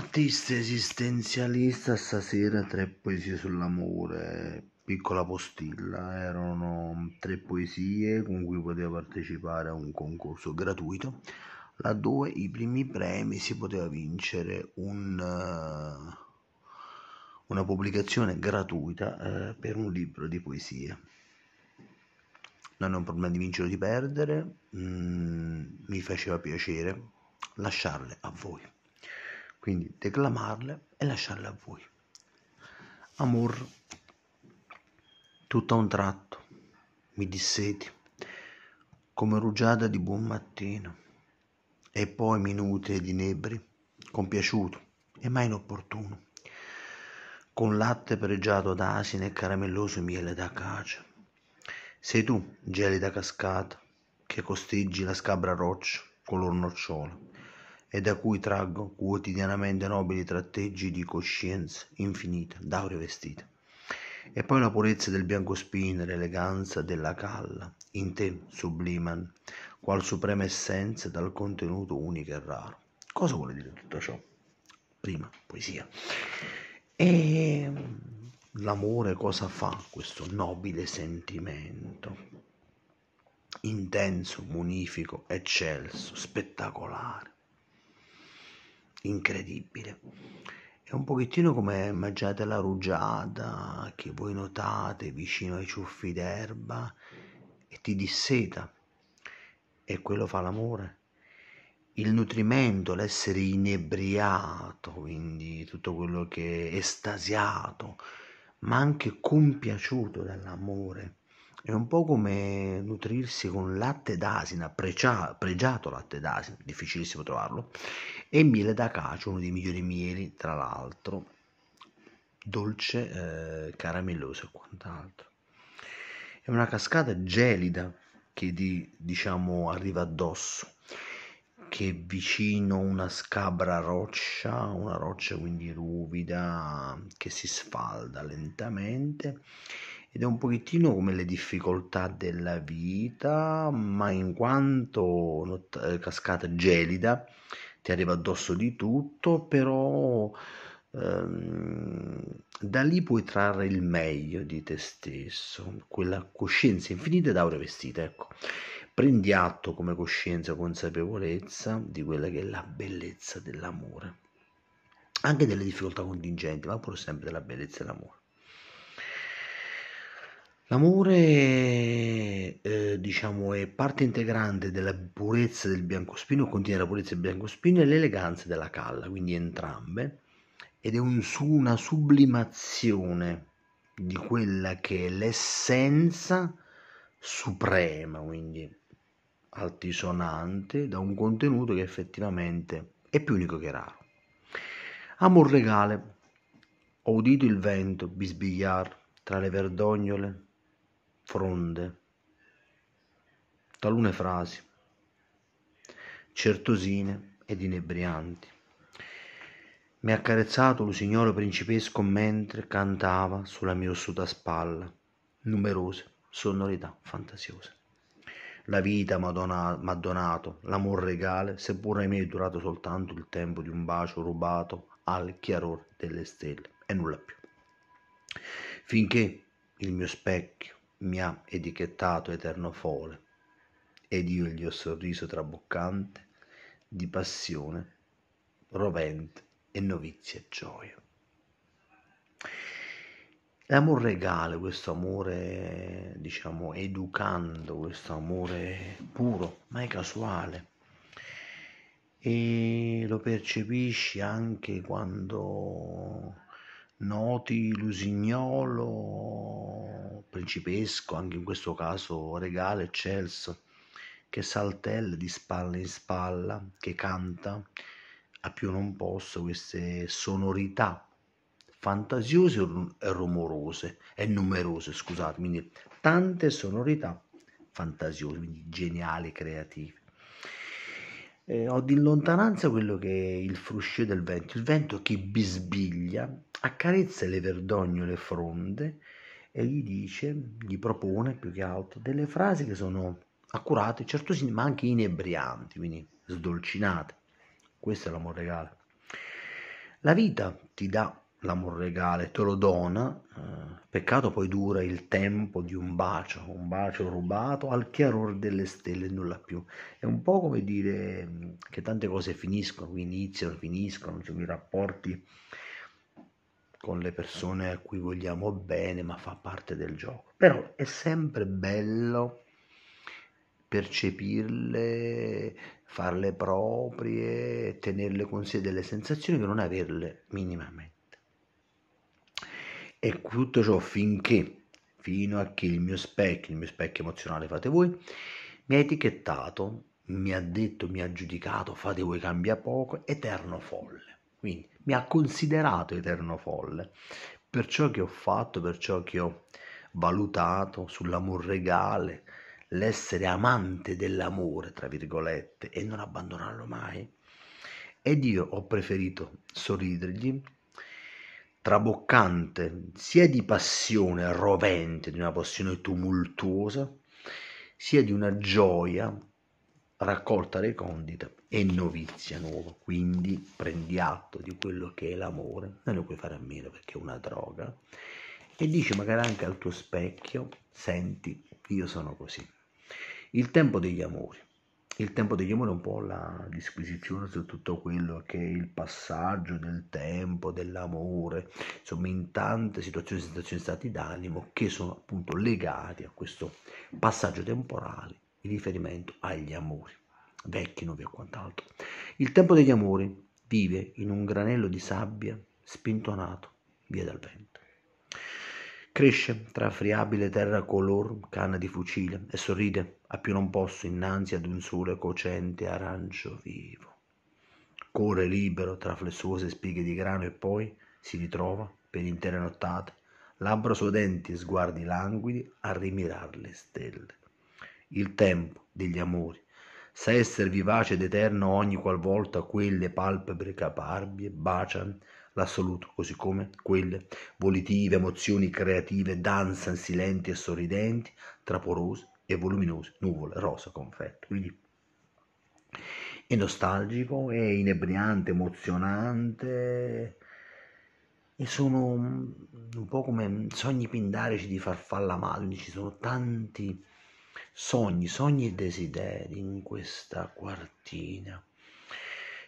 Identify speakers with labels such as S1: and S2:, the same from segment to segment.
S1: Artista esistenzialista stasera tre poesie sull'amore, piccola postilla, erano tre poesie con cui poteva partecipare a un concorso gratuito, laddove i primi premi si poteva vincere un, eh, una pubblicazione gratuita eh, per un libro di poesie. Non è un problema di vincere o di perdere, mm, mi faceva piacere lasciarle a voi. Quindi declamarle e lasciarle a voi. Amor, tutto a un tratto mi disseti come rugiada di buon mattino e poi minute di nebri, compiaciuto e mai inopportuno, con latte pregiato d'asina e caramelloso miele d'acacia. Sei tu, gelida cascata, che costeggi la scabra roccia color nocciola e da cui traggo quotidianamente nobili tratteggi di coscienza infinita, d'aure vestita. E poi la purezza del biancospino, l'eleganza della calla, in te subliman, qual suprema essenza dal contenuto unico e raro. Cosa vuole dire tutto ciò? Prima, poesia. E mm, l'amore cosa fa questo nobile sentimento? Intenso, munifico, eccelso, spettacolare incredibile. È un pochettino come mangiate la rugiada che voi notate vicino ai ciuffi d'erba e ti disseta. E quello fa l'amore. Il nutrimento, l'essere inebriato, quindi tutto quello che è estasiato, ma anche compiaciuto dall'amore. È un po' come nutrirsi con latte d'asina, pregia, pregiato latte d'asina, difficilissimo trovarlo, e miele d'acacio, uno dei migliori mieli, tra l'altro, dolce, eh, caramelloso e quant'altro. È una cascata gelida che di, diciamo arriva addosso, che è vicino una scabra roccia, una roccia quindi ruvida che si sfalda lentamente ed è un pochettino come le difficoltà della vita, ma in quanto not- eh, cascata gelida ti arriva addosso di tutto, però ehm, da lì puoi trarre il meglio di te stesso, quella coscienza infinita ed aurea vestita, ecco. Prendi atto come coscienza, consapevolezza di quella che è la bellezza dell'amore, anche delle difficoltà contingenti, ma pur sempre della bellezza dell'amore. L'amore, eh, diciamo, è parte integrante della purezza del biancospino, contiene la purezza del biancospino e l'eleganza della calla, quindi entrambe, ed è un, una sublimazione di quella che è l'essenza suprema, quindi altisonante, da un contenuto che effettivamente è più unico che raro. Amor regale, ho udito il vento bisbigliar tra le verdognole fronde. Talune frasi, certosine ed inebrianti. Mi ha accarezzato lo signore principesco mentre cantava sulla mia ossuta spalla, numerose sonorità fantasiose. La vita mi ha donato l'amor regale, seppur ahimè è durato soltanto il tempo di un bacio rubato al chiaror delle stelle e nulla più. Finché il mio specchio mi ha etichettato eterno fole ed io gli ho sorriso traboccante di passione rovente e novizia gioia. L'amore regale, questo amore, diciamo, educando, questo amore puro, ma è casuale. E lo percepisci anche quando noti l'usignolo principesco, anche in questo caso regale, eccelso, che saltella di spalla in spalla, che canta a più non posso queste sonorità fantasiose e rumorose e numerose, scusate, quindi tante sonorità fantasiose, quindi geniali, creative. Eh, ho di lontananza quello che è il fruscio del vento, il vento che bisbiglia, accarezza le verdogne, le fronde, e gli dice, gli propone più che altro delle frasi che sono accurate, certo sì, ma anche inebrianti, quindi sdolcinate. Questo è l'amor regale. La vita ti dà l'amor regale, te lo dona, eh, peccato poi dura il tempo di un bacio, un bacio rubato al chiaror delle stelle e nulla più. È un po' come dire che tante cose finiscono, iniziano, finiscono, cioè i rapporti con le persone a cui vogliamo bene, ma fa parte del gioco. Però è sempre bello percepirle, farle proprie, tenerle con sé delle sensazioni che non averle minimamente. E tutto ciò finché, fino a che il mio specchio, il mio specchio emozionale fate voi, mi ha etichettato, mi ha detto, mi ha giudicato, fate voi cambia poco, eterno folle. Quindi mi ha considerato eterno folle per ciò che ho fatto, per ciò che ho valutato sull'amor regale, l'essere amante dell'amore, tra virgolette, e non abbandonarlo mai. Ed io ho preferito sorridergli, traboccante sia di passione rovente, di una passione tumultuosa, sia di una gioia raccolta recondita e novizia nuova. Quindi prendi atto di quello che è l'amore, non lo puoi fare a meno perché è una droga. E dici magari anche al tuo specchio, senti, io sono così. Il tempo degli amori. Il tempo degli amori è un po' la disquisizione su tutto quello che è il passaggio del tempo, dell'amore, insomma in tante situazioni, situazioni stati d'animo che sono appunto legati a questo passaggio temporale in riferimento agli amori, vecchi, nuovi e quant'altro. Il tempo degli amori vive in un granello di sabbia spintonato via dal vento. Cresce tra friabile terra color canna di fucile e sorride a più non posso innanzi ad un sole cocente arancio vivo. Corre libero tra flessuose spighe di grano e poi si ritrova per intere nottate, labbra sudenti e sguardi languidi a rimirare le stelle il tempo degli amori, sa essere vivace ed eterno ogni qualvolta quelle palpebre caparbie baciano l'assoluto, così come quelle volitive emozioni creative danzan silenti e sorridenti tra porose e voluminose nuvole rosa confetto. Quindi è nostalgico, è inebriante, emozionante e sono un po' come sogni pindarici di farfalla malni, ci sono tanti sogni, sogni e desideri in questa quartina.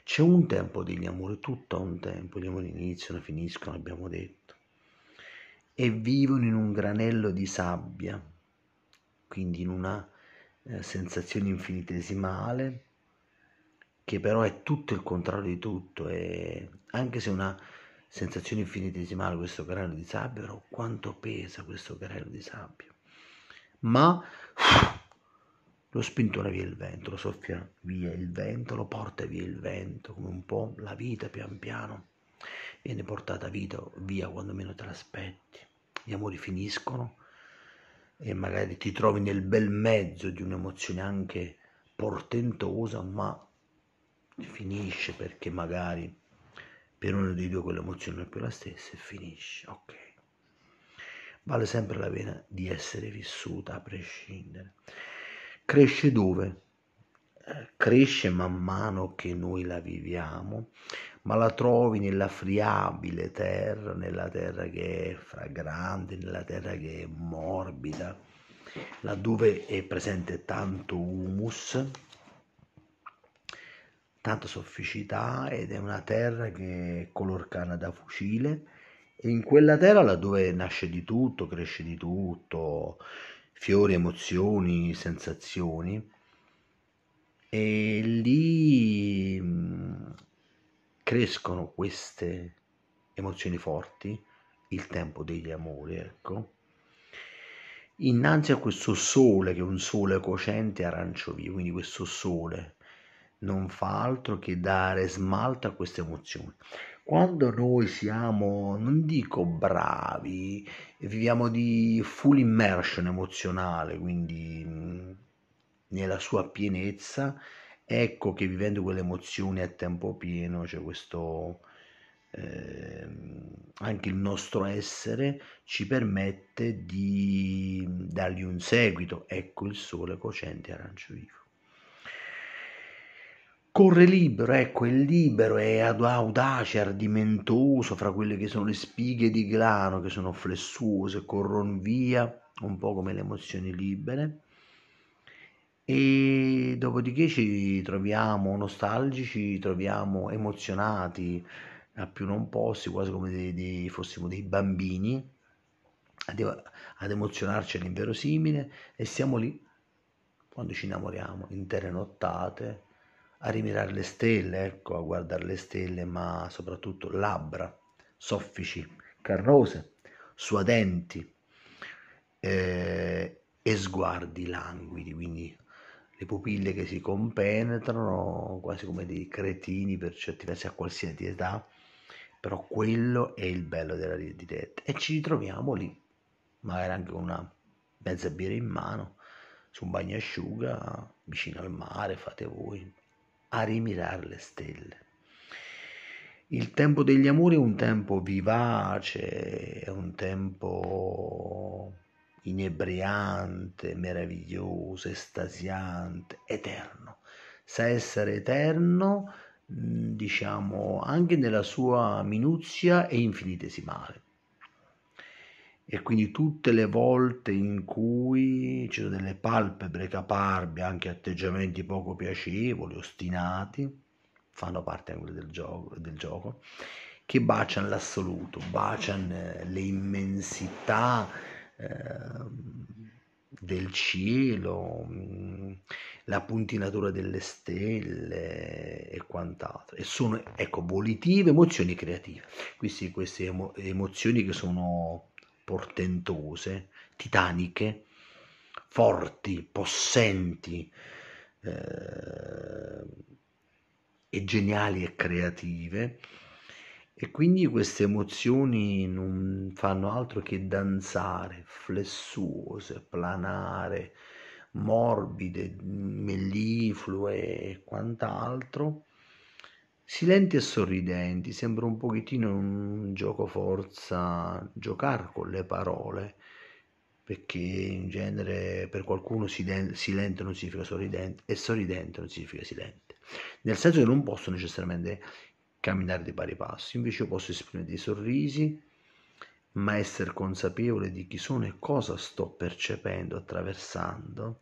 S1: C'è un tempo degli amori, tutto un tempo, gli amori iniziano, finiscono, abbiamo detto, e vivono in un granello di sabbia, quindi in una eh, sensazione infinitesimale, che però è tutto il contrario di tutto, e anche se una sensazione infinitesimale questo granello di sabbia, però quanto pesa questo granello di sabbia? ma lo spintone via il vento, lo soffia via il vento, lo porta via il vento, come un po' la vita pian piano viene portata vita, via quando meno te l'aspetti. Gli amori finiscono e magari ti trovi nel bel mezzo di un'emozione anche portentosa, ma finisce perché magari per uno dei due quell'emozione non è più la stessa e finisce. Ok vale sempre la pena di essere vissuta a prescindere. Cresce dove? Eh, cresce man mano che noi la viviamo, ma la trovi nella friabile terra, nella terra che è fragrante, nella terra che è morbida, laddove è presente tanto humus, tanta sofficità ed è una terra che è color canna da fucile in quella terra laddove nasce di tutto, cresce di tutto, fiori, emozioni, sensazioni. E lì mm, crescono queste emozioni forti, il tempo degli amori, ecco, innanzi a questo sole che è un sole cocente arancio vivo, quindi questo sole non fa altro che dare smalto a queste emozioni quando noi siamo, non dico bravi, viviamo di full immersion emozionale, quindi nella sua pienezza, ecco che vivendo quelle emozioni a tempo pieno c'è cioè questo... Eh, anche il nostro essere ci permette di dargli un seguito. Ecco il sole cocente arancio vivo corre libero, ecco, è libero, è audace, ardimentoso fra quelle che sono le spighe di grano, che sono flessuose, corrono via, un po' come le emozioni libere. E dopodiché ci troviamo nostalgici, ci troviamo emozionati a più non posti, quasi come dei, fossimo dei bambini, ad, ad emozionarci all'inverosimile e siamo lì quando ci innamoriamo, intere nottate, a rimirare le stelle, ecco, a guardare le stelle, ma soprattutto labbra soffici, carnose, suadenti eh, e sguardi languidi, quindi le pupille che si compenetrano quasi come dei cretini per certi versi a qualsiasi età, però quello è il bello della diretta e ci ritroviamo lì, magari anche con una mezza birra in mano, su un bagnasciuga, vicino al mare, fate voi, a rimirare le stelle. Il tempo degli amori è un tempo vivace, è un tempo inebriante, meraviglioso, estasiante, eterno. Sa essere eterno, mm, diciamo, anche nella sua minuzia e infinitesimale e quindi tutte le volte in cui ci sono delle palpebre caparbie, anche atteggiamenti poco piacevoli, ostinati, fanno parte anche del gioco, del gioco che baciano l'assoluto, baciano eh, le immensità ehm, del cielo, mm, la puntinatura delle stelle e quant'altro. E sono, ecco, volitive emozioni creative. Quindi queste emo- emozioni che sono portentose, titaniche, forti, possenti eh, e geniali e creative. E quindi queste emozioni non fanno altro che danzare, flessuose, planare, morbide, melliflue e quant'altro silenti e sorridenti, sembra un pochettino un gioco forza giocare con le parole, perché in genere per qualcuno silente non significa sorridente e sorridente non significa silente, nel senso che non posso necessariamente camminare di pari passo, invece io posso esprimere dei sorrisi, ma essere consapevole di chi sono e cosa sto percependo, attraversando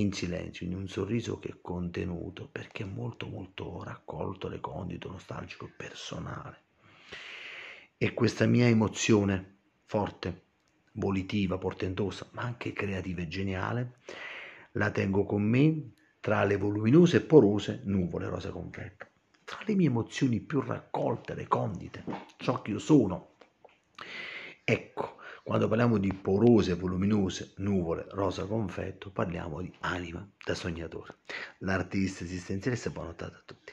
S1: in silenzio, in un sorriso che è contenuto, perché è molto molto raccolto, recondito, nostalgico, personale. E questa mia emozione forte, volitiva, portentosa, ma anche creativa e geniale, la tengo con me tra le voluminose e porose nuvole rosa confetto, tra le mie emozioni più raccolte, recondite, ciò che io sono. Ecco, quando parliamo di porose, voluminose, nuvole, rosa confetto, parliamo di anima da sognatore. L'artista esistenzialista, buona nottata a tutti.